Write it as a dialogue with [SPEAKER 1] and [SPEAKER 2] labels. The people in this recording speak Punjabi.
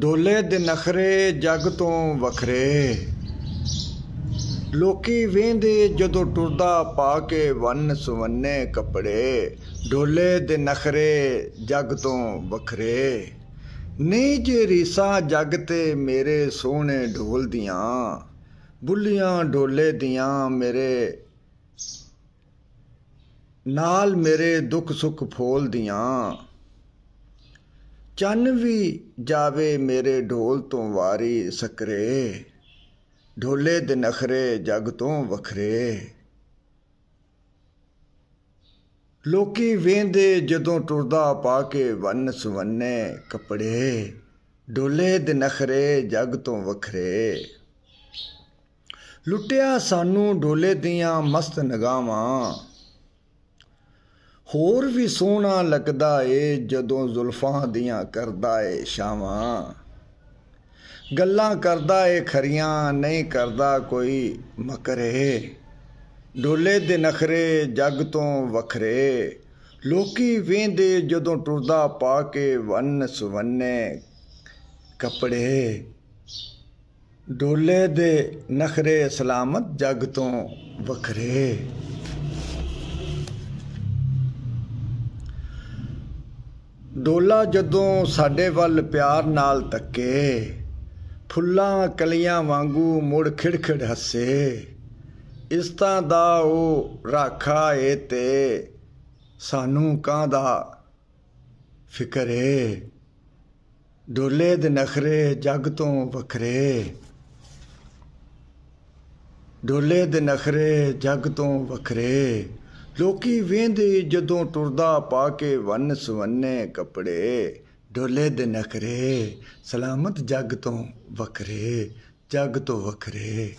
[SPEAKER 1] ਢੋਲੇ ਦੇ ਨਖਰੇ ਜੱਗ ਤੋਂ ਵੱਖਰੇ ਲੋਕੀ ਵੇਂਦੇ ਜਦੋਂ ਟੁਰਦਾ ਪਾ ਕੇ ਵੰਨ ਸੁਵੰਨੇ ਕੱਪੜੇ ਢੋਲੇ ਦੇ ਨਖਰੇ ਜੱਗ ਤੋਂ ਵੱਖਰੇ ਨਹੀਂ ਜੇ ਰੀਸਾ ਜੱਗ ਤੇ ਮੇਰੇ ਸੋਹਣੇ ਢੋਲ ਦੀਆਂ ਬੁੱਲੀਆਂ ਢੋਲੇ ਦੀਆਂ ਮੇਰੇ ਨਾਲ ਮੇਰੇ ਦੁੱਖ ਸੁੱਖ ਫੋਲਦੀਆਂ ਚੰਨ ਵੀ ਜਾਵੇ ਮੇਰੇ ਢੋਲ ਤੋਂ ਵਾਰੀ ਸਕਰੇ ਢੋਲੇ ਦੇ ਨਖਰੇ ਜਗ ਤੋਂ ਵਖਰੇ ਲੋਕੀ ਵੇਂਦੇ ਜਦੋਂ ਟੁਰਦਾ ਪਾ ਕੇ ਵੰਨ ਸੁਵੰਨੇ ਕਪੜੇ ਢੋਲੇ ਦੇ ਨਖਰੇ ਜਗ ਤੋਂ ਵਖਰੇ ਲੁੱਟਿਆ ਸਾਨੂੰ ਢੋਲੇ ਦੀਆਂ ਮਸਤ ਨਗਾਵਾਂ ਹੋਰ ਵੀ ਸੋਹਣਾ ਲੱਗਦਾ ਏ ਜਦੋਂ ਜ਼ੁਲਫਾਂ ਦੀਆਂ ਕਰਦਾ ਏ ਸ਼ਾਵਾਂ ਗੱਲਾਂ ਕਰਦਾ ਏ ਖਰੀਆਂ ਨਹੀਂ ਕਰਦਾ ਕੋਈ ਮਕਰੇ ਡੋਲੇ ਦੇ ਨਖਰੇ ਜੱਗ ਤੋਂ ਵਖਰੇ ਲੋਕੀ ਵੇਂਦੇ ਜਦੋਂ ਟੁਰਦਾ ਪਾ ਕੇ ਵੰਨ ਸੁਵੰਨੇ ਕਪੜੇ ਡੋਲੇ ਦੇ ਨਖਰੇ ਸਲਾਮਤ ਜੱਗ ਤੋਂ ਵਖਰੇ ਡੋਲਾ ਜਦੋਂ ਸਾਡੇ ਵੱਲ ਪਿਆਰ ਨਾਲ ਤੱਕੇ ਫੁੱਲਾਂ ਕਲੀਆਂ ਵਾਂਗੂ ਮੁੜ ਖਿੜਖਿੜ ਹੱਸੇ ਇਸ ਤਾਂ ਦਾ ਉਹ ਰਾਖਾ ਏ ਤੇ ਸਾਨੂੰ ਕਾਂਦਾ ਫਿਕਰ ਏ ਡੋਲੇ ਦੇ ਨਖਰੇ ਜੱਗ ਤੋਂ ਵੱਖਰੇ ਡੋਲੇ ਦੇ ਨਖਰੇ ਜੱਗ ਤੋਂ ਵੱਖਰੇ ਲੋਕੀ ਵੇਂਦੇ ਜਦੋਂ ਟੁਰਦਾ ਪਾ ਕੇ ਵਨ ਸੁਵੰਨੇ ਕੱਪੜੇ ਢੋਲੇ ਦੇ ਨਖਰੇ ਸਲਾਮਤ ਜੱਗ ਤੋਂ ਵਖਰੇ ਜੱਗ ਤੋਂ ਵਖਰੇ